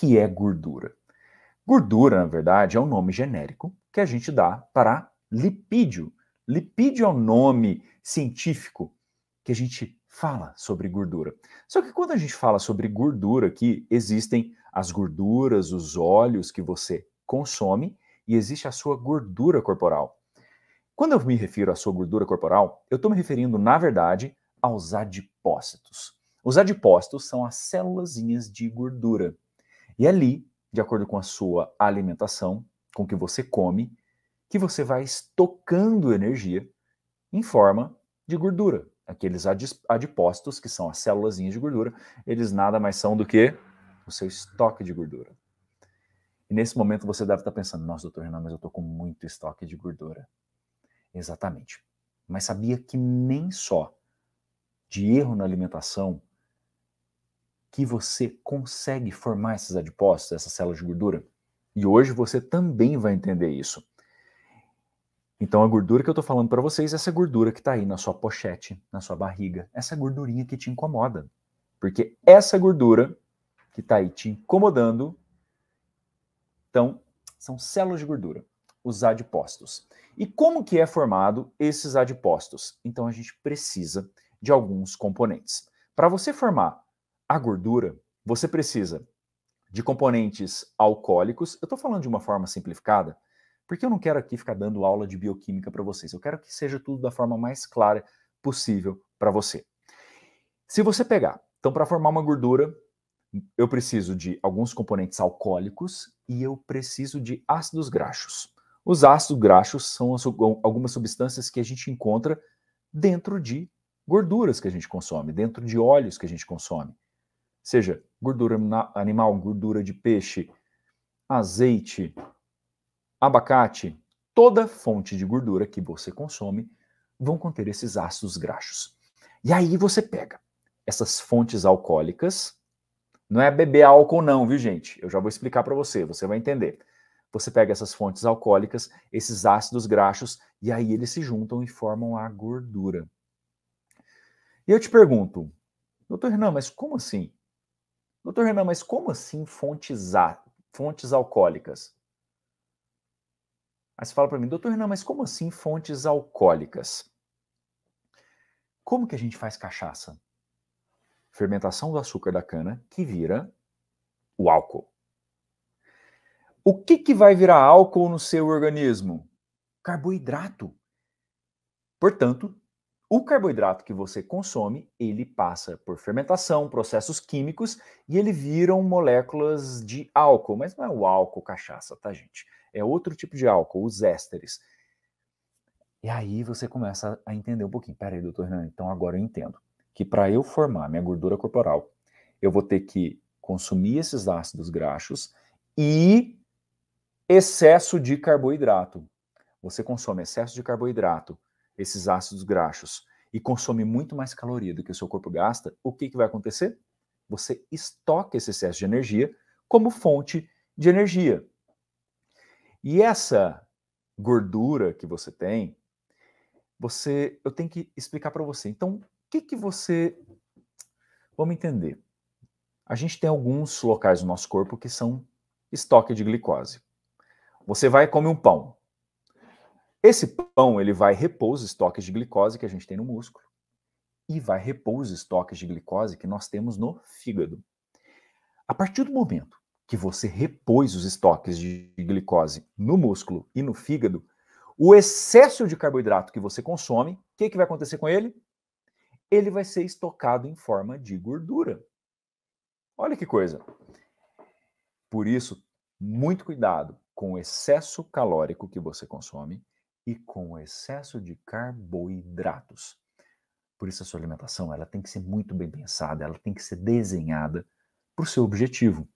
que é gordura? Gordura, na verdade, é um nome genérico que a gente dá para lipídio. Lipídio é o um nome científico que a gente fala sobre gordura. Só que quando a gente fala sobre gordura aqui, existem as gorduras, os óleos que você consome e existe a sua gordura corporal. Quando eu me refiro à sua gordura corporal, eu estou me referindo, na verdade, aos adipócitos. Os adipócitos são as célulazinhas de gordura. E ali, de acordo com a sua alimentação, com o que você come, que você vai estocando energia em forma de gordura. Aqueles adipócitos, que são as células de gordura, eles nada mais são do que o seu estoque de gordura. E nesse momento você deve estar pensando: nossa, doutor Renan, mas eu estou com muito estoque de gordura. Exatamente. Mas sabia que nem só de erro na alimentação que você consegue formar esses adipócitos, essas células de gordura. E hoje você também vai entender isso. Então, a gordura que eu estou falando para vocês, é essa gordura que está aí na sua pochete, na sua barriga, essa gordurinha que te incomoda. Porque essa gordura que está aí te incomodando, então, são células de gordura, os adipócitos. E como que é formado esses adipócitos? Então, a gente precisa de alguns componentes. Para você formar a gordura, você precisa de componentes alcoólicos. Eu estou falando de uma forma simplificada, porque eu não quero aqui ficar dando aula de bioquímica para vocês. Eu quero que seja tudo da forma mais clara possível para você. Se você pegar, então, para formar uma gordura, eu preciso de alguns componentes alcoólicos e eu preciso de ácidos graxos. Os ácidos graxos são algumas substâncias que a gente encontra dentro de gorduras que a gente consome, dentro de óleos que a gente consome seja gordura animal, gordura de peixe, azeite, abacate, toda fonte de gordura que você consome vão conter esses ácidos graxos. E aí você pega essas fontes alcoólicas, não é beber álcool não, viu gente? Eu já vou explicar para você, você vai entender. Você pega essas fontes alcoólicas, esses ácidos graxos, e aí eles se juntam e formam a gordura. E eu te pergunto, doutor Renan, mas como assim? Doutor Renan, mas como assim fontes, a, fontes alcoólicas? Aí você fala para mim, doutor Renan, mas como assim fontes alcoólicas? Como que a gente faz cachaça? Fermentação do açúcar da cana, que vira o álcool. O que, que vai virar álcool no seu organismo? Carboidrato. Portanto, o carboidrato que você consome, ele passa por fermentação, processos químicos e ele viram moléculas de álcool, mas não é o álcool cachaça, tá, gente? É outro tipo de álcool, os ésteres. E aí você começa a entender um pouquinho. Pera aí, doutor Renan, então agora eu entendo que para eu formar minha gordura corporal, eu vou ter que consumir esses ácidos graxos e excesso de carboidrato. Você consome excesso de carboidrato esses ácidos graxos, e consome muito mais caloria do que o seu corpo gasta, o que, que vai acontecer? Você estoca esse excesso de energia como fonte de energia. E essa gordura que você tem, você, eu tenho que explicar para você. Então, o que, que você. Vamos entender. A gente tem alguns locais no nosso corpo que são estoque de glicose. Você vai comer um pão. Esse pão ele vai repor os estoques de glicose que a gente tem no músculo e vai repor os estoques de glicose que nós temos no fígado. A partir do momento que você repôs os estoques de glicose no músculo e no fígado, o excesso de carboidrato que você consome, o que, que vai acontecer com ele? Ele vai ser estocado em forma de gordura. Olha que coisa. Por isso, muito cuidado com o excesso calórico que você consome e com excesso de carboidratos. Por isso a sua alimentação ela tem que ser muito bem pensada, ela tem que ser desenhada para o seu objetivo.